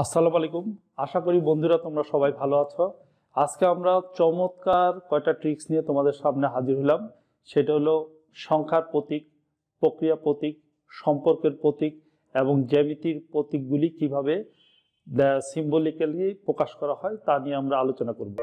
আসসালামু আলাইকুম আশা করি বন্ধুরা তোমরা সবাই ভালো আছো আজকে আমরা চমৎকার কয়টা ট্রিক্স নিয়ে তোমাদের সামনে হাজির হলাম সেটা হলো সংখ্যার প্রতীক প্রক্রিয়া প্রতীক সম্পর্কের প্রতীক এবং জ্যামিতির প্রতীকগুলি কিভাবে সিম্বলিক্যালি প্রকাশ করা হয় তা নিয়ে আমরা আলোচনা করবো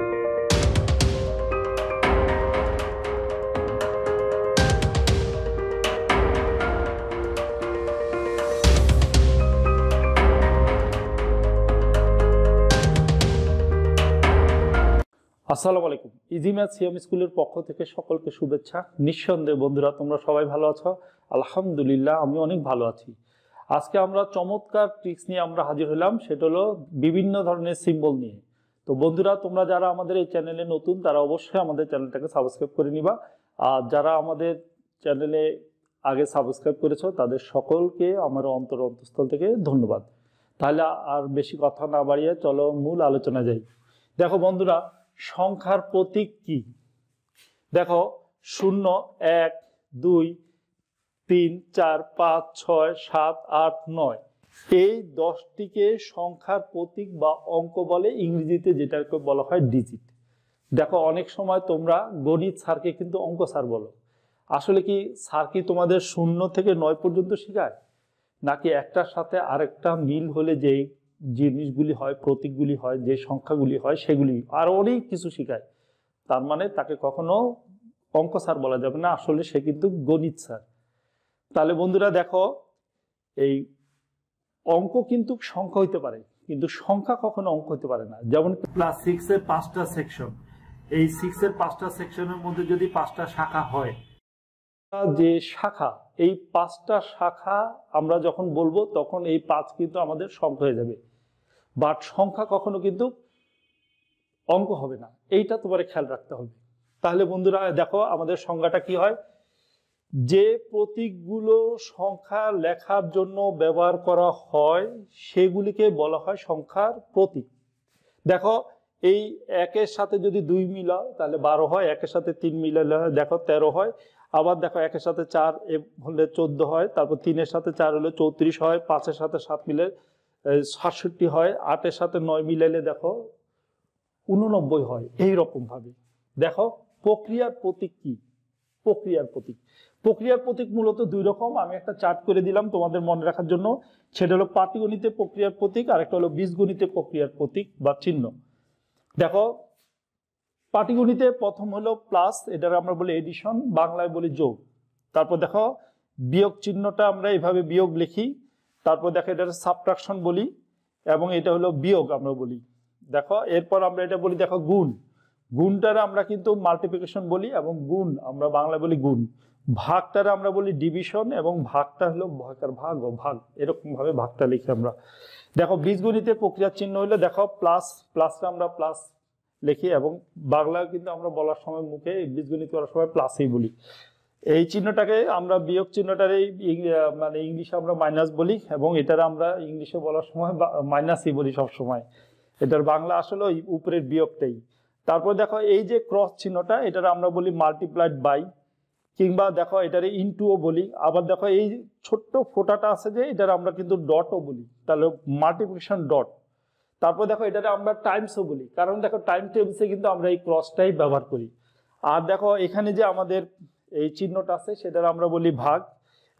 আসসালামু আলাইকুম ইজি ম্যাথ সিএম স্কুলের পক্ষ থেকে সকলকে শুভেচ্ছা নিঃসন্দেহে বন্ধুরা তোমরা সবাই ভালো আছো আলহামদুলিল্লাহ আমি অনেক ভালো আছি আজকে আমরা চমৎকার ট্রিক্স নিয়ে আমরা হাজির হলাম সেটা হলো বিভিন্ন ধরনের সিম্বল নিয়ে তো বন্ধুরা তোমরা যারা আমাদের এই চ্যানেলে নতুন তারা অবশ্যই আমাদের চ্যানেলটাকে সাবস্ক্রাইব করে নিবা আর যারা আমাদের চ্যানেলে আগে সাবস্ক্রাইব করেছো তাদের সকলকে আমার অন্তর অন্তঃস্থল থেকে ধন্যবাদ তাহলে আর বেশি কথা না বাড়িয়ে চলো মূল আলোচনা যাই দেখো বন্ধুরা সংখ্যার প্রতীক কি দেখো শূন্য এক দুই তিন চার পাঁচ ছয় সাত আট নয় এই দশটিকে সংখ্যার প্রতীক বা অঙ্ক বলে ইংরেজিতে যেটাকে বলা হয় ডিজিট দেখো অনেক সময় তোমরা গণিত স্যারকে কিন্তু অঙ্ক স্যার বলো আসলে কি স্যার কি তোমাদের শূন্য থেকে নয় পর্যন্ত শেখায় নাকি একটার সাথে আরেকটা মিল হলে যেই জিনিসগুলি হয় প্রতীকগুলি হয় যে সংখ্যাগুলি হয় সেগুলি আর অনেক কিছু শেখায় তার মানে তাকে কখনো অঙ্ক স্যার বলা যাবে না আসলে সে কিন্তু গণিত স্যার তাহলে বন্ধুরা দেখো এই অঙ্ক কিন্তু সংখ্যা হইতে পারে কিন্তু সংখ্যা কখনো অঙ্ক হতে পারে না যেমন ক্লাস সিক্স এর পাঁচটা সেকশন এই সিক্স এর পাঁচটা সেকশনের মধ্যে যদি পাঁচটা শাখা হয় যে শাখা এই পাঁচটা শাখা আমরা যখন বলবো তখন এই পাঁচ কিন্তু আমাদের সংখ্যা হয়ে যাবে বাট সংখ্যা কখনো কিন্তু অঙ্ক হবে না এইটা তোমার খেয়াল রাখতে হবে তাহলে বন্ধুরা দেখো আমাদের সংজ্ঞাটা কি হয় যে প্রতীকগুলো সংখ্যা লেখার জন্য ব্যবহার করা হয় সেগুলিকে বলা হয় সংখ্যার প্রতীক দেখো এই একের সাথে যদি দুই মিলাও তাহলে বারো হয় একের সাথে তিন মিলালে দেখো তেরো হয় আবার দেখো একের সাথে চার হলে চোদ্দ হয় তারপর তিনের সাথে চার হলে চৌত্রিশ হয় পাঁচের সাথে সাত মিলে সাতষট্টি হয় আটের সাথে নয় মিলাইলে দেখো উননব্বই হয় এই ভাবে দেখো প্রক্রিয়ার প্রতীক কি প্রক্রিয়ার প্রতীক প্রক্রিয়ার প্রতীক মূলত দুই রকম আমি একটা চার্ট করে দিলাম তোমাদের মনে রাখার জন্য সেটা হলো পাটিগণিতে প্রক্রিয়ার প্রতীক আর একটা হলো বীজগণিতে প্রক্রিয়ার প্রতীক বা চিহ্ন দেখো পাটিগণিতে প্রথম হলো প্লাস এটার আমরা বলি এডিশন বাংলায় বলি যোগ তারপর দেখো বিয়োগ চিহ্নটা আমরা এইভাবে বিয়োগ লিখি তারপর দেখো এটার সাবট্রাকশন বলি এবং এটা হলো বিয়োগ আমরা বলি দেখো এরপর আমরা এটা বলি দেখো গুণ গুণটার আমরা কিন্তু মাল্টিপ্লিকেশন বলি এবং গুণ আমরা বাংলায় বলি গুণ ভাগটার আমরা বলি ডিভিশন এবং ভাগটা হলো ভাগের ভাগ ও ভাগ এরকমভাবে ভাগটা লিখি আমরা দেখো বীজগণিতে প্রক্রিয়ার চিহ্ন হলো দেখো প্লাস প্লাসটা আমরা প্লাস লিখি এবং বাংলা কিন্তু আমরা বলার সময় মুখে বীজগণিত করার সময় প্লাসই বলি এই চিহ্নটাকে আমরা বিয়োগ চিহ্নটার এই মানে ইংলিশে আমরা মাইনাস বলি এবং এটার আমরা ইংলিশে বলার সময় মাইনাসই বলি সব সময় এটার বাংলা আসলে ওই উপরের বিয়োগটাই তারপর দেখো এই যে ক্রস চিহ্নটা এটার আমরা বলি মাল্টিপ্লাইড বাই কিংবা দেখো এটারে ইনটুও বলি আবার দেখো এই ছোট্ট ফোটাটা আছে যে এটার আমরা কিন্তু ডটও বলি তাহলে মাল্টিপ্লিকেশন ডট তারপর দেখো এটাতে আমরা টাইমসও বলি কারণ দেখো টাইম টেবিলসে কিন্তু আমরা এই ক্রসটাই ব্যবহার করি আর দেখো এখানে যে আমাদের এই চিহ্নটা আছে সেটার আমরা বলি ভাগ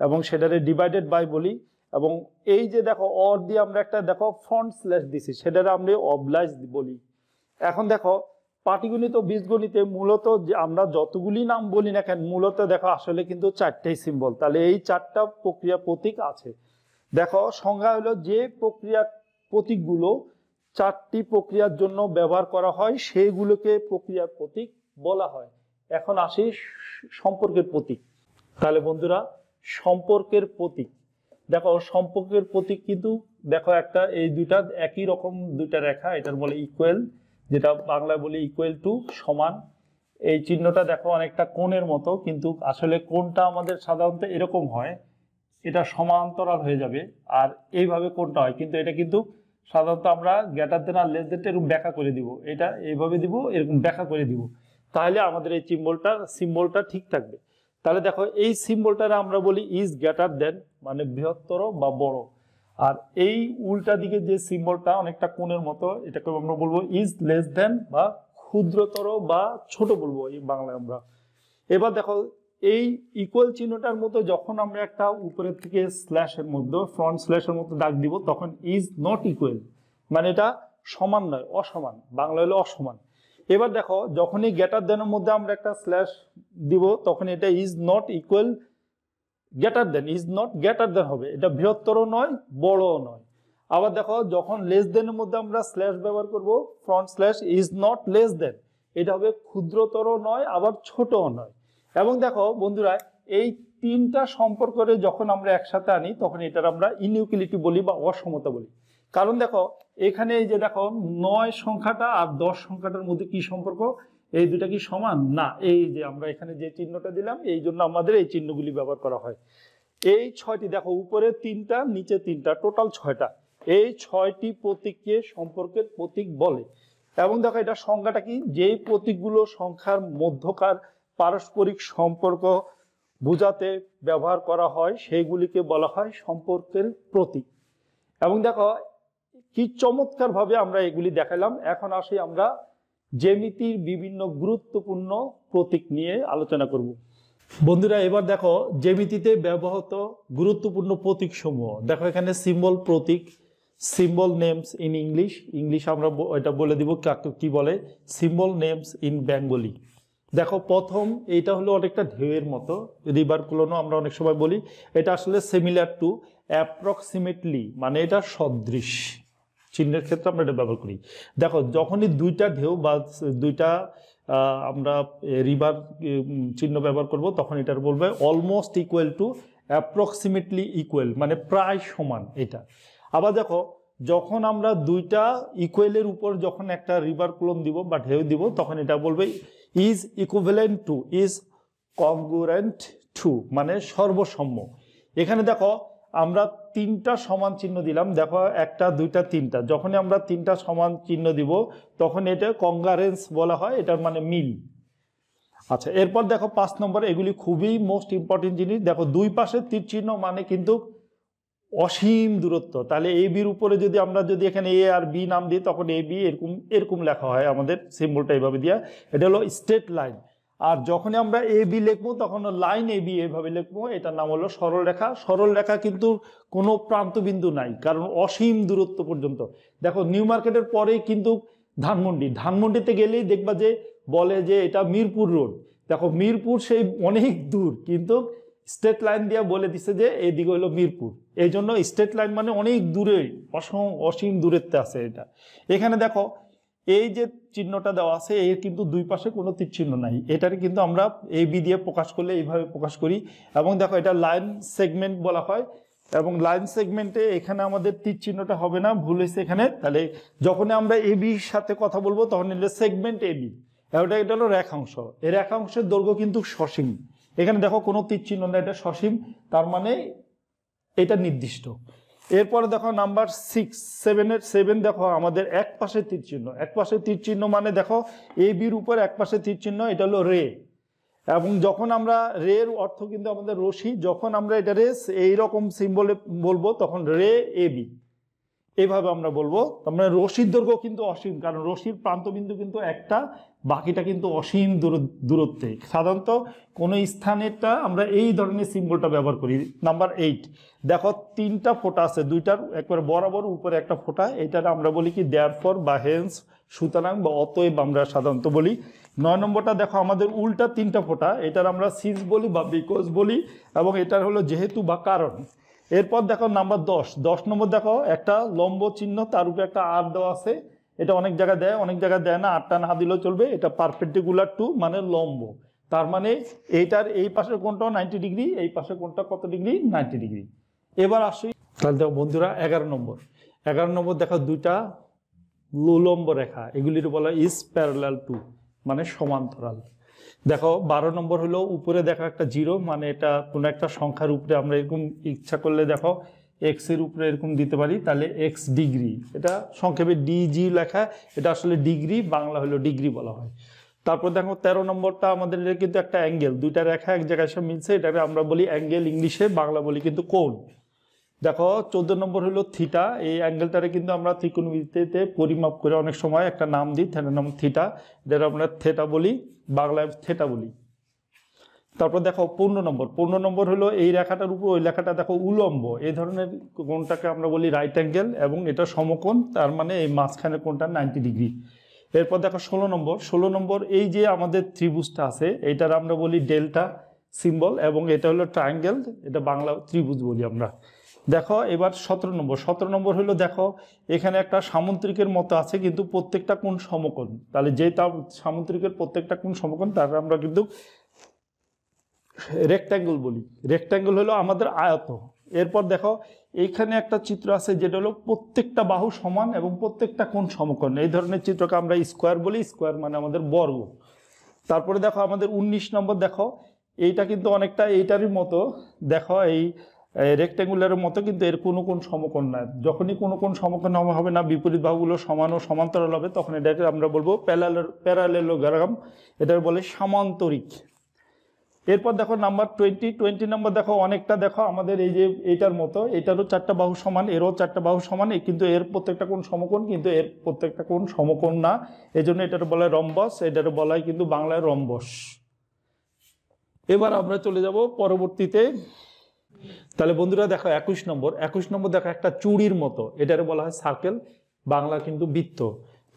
এবং সেটারে ডিভাইডেড বাই বলি এবং এই যে দেখো অর দিয়ে আমরা একটা দেখো ফ্রন্ট স্ল্যাশ দিছি সেটারে আমরা অবলাইজ বলি এখন দেখো পাটিগণিত ও বীজগণিতে মূলত আমরা যতগুলি নাম বলি না কেন মূলত দেখো আসলে কিন্তু চারটেই সিম্বল তাহলে এই চারটা প্রক্রিয়া প্রতীক আছে দেখো সংজ্ঞা হলো যে প্রক্রিয়া প্রতীকগুলো চারটি প্রক্রিয়ার জন্য ব্যবহার করা হয় সেইগুলোকে প্রক্রিয়ার প্রতীক বলা হয় এখন আসি সম্পর্কের প্রতীক তাহলে বন্ধুরা সম্পর্কের প্রতীক দেখো সম্পর্কের প্রতীক কিন্তু দেখো একটা এই দুইটা একই রকম দুইটা রেখা এটার বলে ইকুয়াল যেটা বাংলায় বলি ইকুয়াল টু সমান এই চিহ্নটা দেখো অনেকটা কোণের মতো কিন্তু আসলে কোনটা আমাদের সাধারণত এরকম হয় এটা সমান্তরাল হয়ে যাবে আর এইভাবে কোনটা হয় কিন্তু এটা কিন্তু সাধারণত আমরা গ্যাটার দেন আর লেস দেনটা এরকম ব্যাখ্যা করে দিব এটা এইভাবে দিব এরকম ব্যাখ্যা করে দিব তাহলে আমাদের এই চিম্বলটা সিম্বলটা ঠিক থাকবে তাহলে দেখো এই সিম্বলটারে আমরা বলি ইজ গ্যাটার দেন মানে বৃহত্তর বা বড় আর এই উল্টা দিকে যে সিম্বলটা অনেকটা কোণের মতো এটাকে আমরা বলবো ইজ লেস দেন বা ক্ষুদ্রতর বা ছোট বলবো এই বাংলায় আমরা এবার দেখো এই ইকুয়াল চিহ্নটার মতো যখন আমরা একটা উপরের থেকে স্ল্যাশের মধ্যে ফ্রন্ট স্ল্যাশের মতো দাগ দিব তখন ইজ নট ইকুয়াল মানে এটা সমান নয় অসমান বাংলা হলো অসমান এবার দেখো যখনই গ্যাটার দেনের মধ্যে আমরা একটা স্ল্যাশ দিব তখন এটা is not equal greater than is not greater than হবে এটা বৃহত্তর নয় বড়ও নয় আবার দেখো যখন লেস দেনের মধ্যে আমরা স্ল্যাশ ব্যবহার করব front slash is not less than এটা হবে ক্ষুদ্রতর নয় আবার ছোটও নয় এবং দেখো বন্ধুরা এই তিনটা সম্পর্করে যখন আমরা একসাথে আনি তখন এটার আমরা ইনিউকিলিটি বলি বা অসমতা বলি কারণ দেখো এখানে এই যে দেখো নয় সংখ্যাটা আর দশ সংখ্যাটার মধ্যে কি সম্পর্ক এই দুটা কি সমান না এই যে আমরা এখানে যে চিহ্নটা দিলাম এই জন্য আমাদের এই চিহ্নগুলি ব্যবহার করা হয় এই ছয়টি দেখো উপরে তিনটা নিচে তিনটা টোটাল ছয়টা এই ছয়টি প্রতীককে সম্পর্কের প্রতীক বলে এবং দেখো এটা সংখ্যাটা কি যেই প্রতীকগুলো সংখ্যার মধ্যকার পারস্পরিক সম্পর্ক বোঝাতে ব্যবহার করা হয় সেইগুলিকে বলা হয় সম্পর্কের প্রতীক এবং দেখো কি চমৎকারভাবে আমরা এগুলি দেখালাম এখন আসি আমরা জেমিতির বিভিন্ন গুরুত্বপূর্ণ প্রতীক নিয়ে আলোচনা করব বন্ধুরা এবার দেখো জেমিতিতে ব্যবহৃত গুরুত্বপূর্ণ প্রতীক সমূহ দেখো এখানে সিম্বল প্রতীক symbol names in English English আমরা এটা বলে দিব কাকে কী বলে সিম্বল নেমস ইন বেঙ্গলি দেখো প্রথম এইটা হলো অনেকটা ঢেউয়ের মতো রিভার কুলোনো আমরা অনেক সময় বলি এটা আসলে সিমিলার টু অ্যাপ্রক্সিমেটলি মানে এটা সদৃশ চিহ্নের ক্ষেত্রে আমরা এটা ব্যবহার করি দেখো যখনই দুইটা ঢেউ বা দুইটা আমরা রিভার চিহ্ন ব্যবহার করব তখন এটার বলবে almost equal to approximately equal মানে প্রায় সমান এটা আবার দেখো যখন আমরা দুইটা ইকুয়েলের উপর যখন একটা রিভার কুলন দিব বা ঢেউ দিব তখন এটা বলবে is equivalent to is congruent to মানে সর্বসম্য এখানে দেখো আমরা তিনটা সমান চিহ্ন দিলাম দেখো একটা দুইটা তিনটা যখনই আমরা তিনটা সমান চিহ্ন দিব তখন এটা কংগারেন্স বলা হয় এটার মানে মিল আচ্ছা এরপর দেখো পাঁচ নম্বর এগুলি খুবই মোস্ট ইম্পর্টেন্ট জিনিস দেখো দুই পাশে তীর চিহ্ন মানে কিন্তু অসীম দূরত্ব তাহলে এ বির উপরে যদি আমরা যদি এখানে এ আর বি নাম দিই তখন এ বি এরকম এরকম লেখা হয় আমাদের সিম্বলটা এইভাবে দেওয়া এটা হলো স্টেট লাইন আর যখন আমরা এ বি লিখবো তখন লাইন এ বি এভাবে লিখবো এটার নাম হলো সরল রেখা সরল রেখা কিন্তু কোনো প্রান্তবিন্দু নাই কারণ অসীম দূরত্ব পর্যন্ত দেখো নিউ মার্কেটের পরেই কিন্তু ধানমন্ডি ধানমন্ডিতে গেলেই দেখবা যে বলে যে এটা মিরপুর রোড দেখো মিরপুর সেই অনেক দূর কিন্তু স্টেট লাইন দিয়ে বলে দিছে যে এইদিকে হলো মিরপুর এই জন্য স্টেট লাইন মানে অনেক দূরে অসম অসীম দূরত্বে আছে এটা এখানে দেখো এই যে চিহ্নটা দেওয়া আছে এর কিন্তু দুই পাশে কোনো তীরচিহ্ন চিহ্ন নাই এটার কিন্তু আমরা এই বি দিয়ে প্রকাশ করলে এইভাবে প্রকাশ করি এবং দেখো এটা লাইন সেগমেন্ট বলা হয় এবং লাইন সেগমেন্টে এখানে আমাদের তীরচিহ্নটা হবে না ভুল হয়েছে এখানে তাহলে যখন আমরা এ বির সাথে কথা বলবো তখন এটা সেগমেন্ট এ বি এটা এটা হলো রেখাংশ এ রেখাংশের দৈর্ঘ্য কিন্তু সসীম এখানে দেখো কোনো তীরচিহ্ন না এটা সসীম তার মানে এটা নির্দিষ্ট এরপরে দেখো নাম্বার সিক্স সেভেনের সেভেন দেখো আমাদের এক পাশে তীরচিহ্ন এক পাশে তীরচিহ্ন মানে দেখো এ বির উপর এক পাশে তীরচিহ্ন এটা হলো রে এবং যখন আমরা রে এর অর্থ কিন্তু আমাদের রশি যখন আমরা এটা রেস এইরকম সিম্বলে বলবো তখন রে এ বি এইভাবে আমরা বলবো তার মানে রশির দৈর্ঘ্য কিন্তু অসীম কারণ রশির প্রান্তবিন্দু কিন্তু একটা বাকিটা কিন্তু অসীম দূরত্বে সাধারণত কোনো স্থানেরটা আমরা এই ধরনের সিম্বলটা ব্যবহার করি নাম্বার এইট দেখো তিনটা ফোটা আছে দুইটার একবার বরাবর উপরে একটা ফোটা এটার আমরা বলি কি দেয়ার ফর বা হেন্স সুতরাং বা অতএব আমরা সাধারণত বলি নয় নম্বরটা দেখো আমাদের উল্টা তিনটা ফোটা এটার আমরা সিজ বলি বা বিকজ বলি এবং এটার হলো যেহেতু বা কারণ এরপর দেখো নাম্বার দশ দশ নম্বর দেখো একটা লম্ব চিহ্ন তার উপরে একটা আর দেওয়া আছে এটা অনেক জায়গায় দেয় অনেক জায়গায় দেয় না আটটা না দিলেও চলবে এটা পারপেন্ডিকুলার টু মানে লম্ব তার মানে এইটার এই পাশের কোনটা নাইনটি ডিগ্রি এই পাশের কোনটা কত ডিগ্রি নাইনটি ডিগ্রি এবার আসি তাহলে দেখো বন্ধুরা এগারো নম্বর এগারো নম্বর দেখো দুইটা লম্ব রেখা এগুলির বলা ইজ প্যারাল টু মানে সমান্তরাল দেখো বারো নম্বর হলো উপরে দেখা একটা জিরো মানে এটা কোনো একটা সংখ্যার উপরে আমরা এরকম ইচ্ছা করলে দেখো এক্সের উপরে এরকম দিতে পারি তাহলে এক্স ডিগ্রি এটা সংক্ষেপে ডিজি লেখা এটা আসলে ডিগ্রি বাংলা হলো ডিগ্রি বলা হয় তারপর দেখো তেরো নম্বরটা আমাদের কিন্তু একটা অ্যাঙ্গেল দুইটা রেখা এক জায়গায় সব মিলছে এটাকে আমরা বলি অ্যাঙ্গেল ইংলিশে বাংলা বলি কিন্তু কোন দেখো চোদ্দ নম্বর হলো থিটা এই অ্যাঙ্গেলটারে কিন্তু আমরা ত্রিকোণমিতিতে পরিমাপ করে অনেক সময় একটা নাম দিই থেটার নাম থিটা যেটা আমরা থেটা বলি বাংলায় থেটা বলি তারপর দেখো পূর্ণ নম্বর পূর্ণ নম্বর হলো এই রেখাটার উপর ওই লেখাটা দেখো উলম্ব এই ধরনের কোনটাকে আমরা বলি রাইট অ্যাঙ্গেল এবং এটা সমকোণ তার মানে এই মাঝখানে কোনটা নাইনটি ডিগ্রি এরপর দেখো ষোলো নম্বর ষোলো নম্বর এই যে আমাদের ত্রিভুজটা আছে এটার আমরা বলি ডেল্টা সিম্বল এবং এটা হলো ট্রায়াঙ্গেল এটা বাংলা ত্রিভুজ বলি আমরা দেখো এবার সতেরো নম্বর সতেরো নম্বর হলো দেখো এখানে একটা সামুদ্রিকের মতো আছে কিন্তু প্রত্যেকটা কোন সমকোণ তাহলে যে তা সামুদ্রিকের প্রত্যেকটা কোন সমকোণ তার আমরা কিন্তু রেক্ট্যাঙ্গল বলি রেক্ট্যাঙ্গল হলো আমাদের আয়ত এরপর দেখো এইখানে একটা চিত্র আছে যেটা হলো প্রত্যেকটা বাহু সমান এবং প্রত্যেকটা কোণ সমকোণ এই ধরনের চিত্রকে আমরা স্কোয়ার বলি স্কোয়ার মানে আমাদের বর্গ তারপরে দেখো আমাদের ১৯ নম্বর দেখো এইটা কিন্তু অনেকটা এইটারই মতো দেখো এই রেক্ট্যাঙ্গুলারের মতো কিন্তু এর কোনো কোন সমকোণ না যখনই কোনো কোন সমকোণ হবে না বিপরীত ভাবগুলো সমান ও সমান্তরাল হবে তখন এটাকে আমরা বলবো প্যারালেলোগ্রাম এটা বলে সামান্তরিক এরপর দেখো নাম্বার টোয়েন্টি টোয়েন্টি নাম্বার দেখো অনেকটা দেখো আমাদের এই যে এইটার মতো এটারও চারটা বাহু সমান এরও চারটা বাহু সমান কিন্তু এর প্রত্যেকটা কোন সমকোণ কিন্তু এর প্রত্যেকটা কোন সমকোণ না এই জন্য এটার বলা রম্বস এটার বলা হয় কিন্তু বাংলায় রম্বস এবার আমরা চলে যাব পরবর্তীতে তাহলে বন্ধুরা দেখো একুশ নম্বর একুশ নম্বর দেখো একটা চুড়ির মতো এটার বলা হয় সার্কেল বাংলা কিন্তু বৃত্ত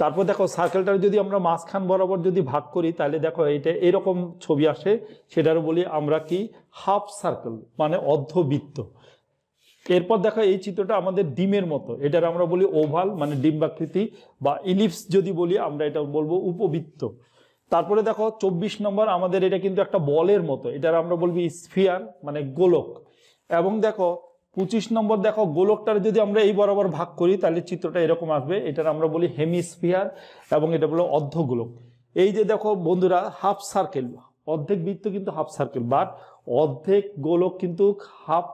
তারপর দেখো সার্কেলটার যদি আমরা মাঝখান বরাবর যদি ভাগ করি তাহলে দেখো এটা এরকম ছবি আসে সেটার বলি আমরা কি হাফ সার্কেল মানে অর্ধবৃত্ত এরপর দেখো এই চিত্রটা আমাদের ডিমের মতো এটার আমরা বলি ওভাল মানে ডিম্বাকৃতি বা ইলিপস যদি বলি আমরা এটা বলবো উপবৃত্ত তারপরে দেখো চব্বিশ নম্বর আমাদের এটা কিন্তু একটা বলের মতো এটার আমরা বলবি স্ফিয়ার মানে গোলক এবং দেখো পঁচিশ নম্বর দেখো গোলকটার যদি আমরা এই বরাবর ভাগ করি তাহলে চিত্রটা এরকম আসবে এটার আমরা বলি হেমিস্ফিয়ার এবং এটা বলো অর্ধ গোলক এই যে দেখো বন্ধুরা হাফ সার্কেল অর্ধেক বৃত্ত কিন্তু হাফ সার্কেল বাট অর্ধেক গোলক কিন্তু হাফ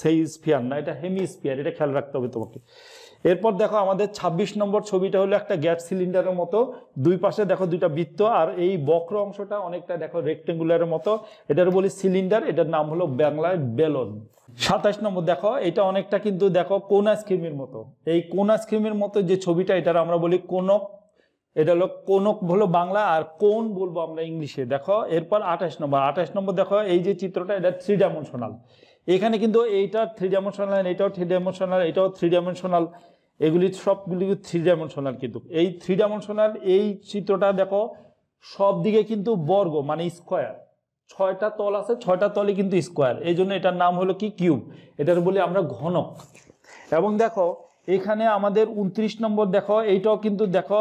সেই স্ফিয়ার না এটা হেমিস্ফিয়ার এটা খেয়াল রাখতে হবে তোমাকে এরপর দেখো আমাদের ২৬ নম্বর ছবিটা হলো একটা গ্যাস সিলিন্ডারের মতো দুই পাশে দেখো দুইটা বৃত্ত আর এই বক্র অংশটা অনেকটা দেখো রেক্টেঙ্গুলারের মতো এটার বলি সিলিন্ডার এটার নাম হলো বাংলায় বেলন সাতাশ নম্বর দেখো এটা অনেকটা কিন্তু দেখো কোনা স্কিমের মতো এই কোনা স্কিমের মতো যে ছবিটা এটার আমরা বলি কোনক এটা হলো কোনক হলো বাংলা আর কোন বলবো আমরা ইংলিশে দেখো এরপর আঠাশ নম্বর আঠাশ নম্বর দেখো এই যে চিত্রটা এটা থ্রি ডাইমেনশনাল এখানে কিন্তু এইটা থ্রি ডাইমেনশনাল এটাও থ্রি ডাইমেনশনাল এটাও থ্রি ডাইমেনশনাল এগুলি সবগুলি থ্রি ডাইমেনশনাল কিন্তু এই থ্রি ডাইমেনশনাল এই চিত্রটা দেখো সব দিকে কিন্তু বর্গ মানে স্কোয়ার ছয়টা তল আছে ছয়টা তলে কিন্তু স্কোয়ার এই জন্য এটার নাম হলো কি কিউব এটার বলি আমরা ঘনক এবং দেখো এখানে আমাদের উনত্রিশ নম্বর দেখো এইটাও কিন্তু দেখো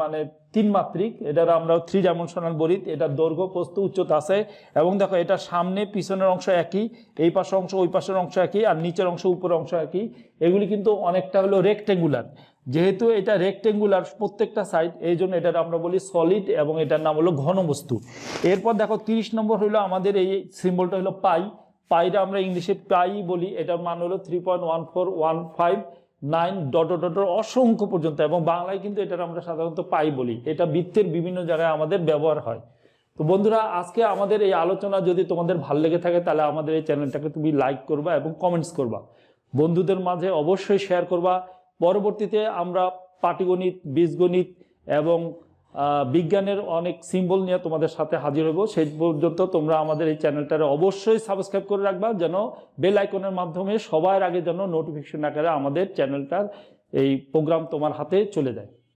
মানে তিন মাত্রিক এটার আমরা থ্রি ডাইমেনশনাল বলি এটা দৈর্ঘ্য প্রস্থ উচ্চতা আছে এবং দেখো এটা সামনে পিছনের অংশ একই এই পাশের অংশ ওই পাশের অংশ একই আর নিচের অংশ উপরের অংশ একই এগুলি কিন্তু অনেকটা হলো রেক্টেঙ্গুলার যেহেতু এটা রেক্টেঙ্গুলার প্রত্যেকটা সাইড এই জন্য এটার আমরা বলি সলিড এবং এটার নাম হলো ঘনবস্তু এরপর দেখো তিরিশ নম্বর হলো আমাদের এই সিম্বলটা হলো পাই পাইটা আমরা ইংলিশে পাই বলি এটার মান হলো three point one four one five nine dot dot অসংখ্য পর্যন্ত এবং বাংলায় কিন্তু এটার আমরা সাধারণত পাই বলি এটা বৃত্তের বিভিন্ন জায়গায় আমাদের ব্যবহার হয় তো বন্ধুরা আজকে আমাদের এই আলোচনা যদি তোমাদের ভাল লেগে থাকে তাহলে আমাদের এই চ্যানেলটাকে তুমি লাইক করবা এবং কমেন্টস করবা বন্ধুদের মাঝে অবশ্যই শেয়ার করবা পরবর্তীতে আমরা পাটিগণিত বীজগণিত এবং বিজ্ঞানের অনেক সিম্বল নিয়ে তোমাদের সাথে হাজির হব সেই পর্যন্ত তোমরা আমাদের এই চ্যানেলটারে অবশ্যই সাবস্ক্রাইব করে রাখবা যেন বেল আইকনের মাধ্যমে সবার আগে যেন নোটিফিকেশন আকারে আমাদের চ্যানেলটার এই প্রোগ্রাম তোমার হাতে চলে যায়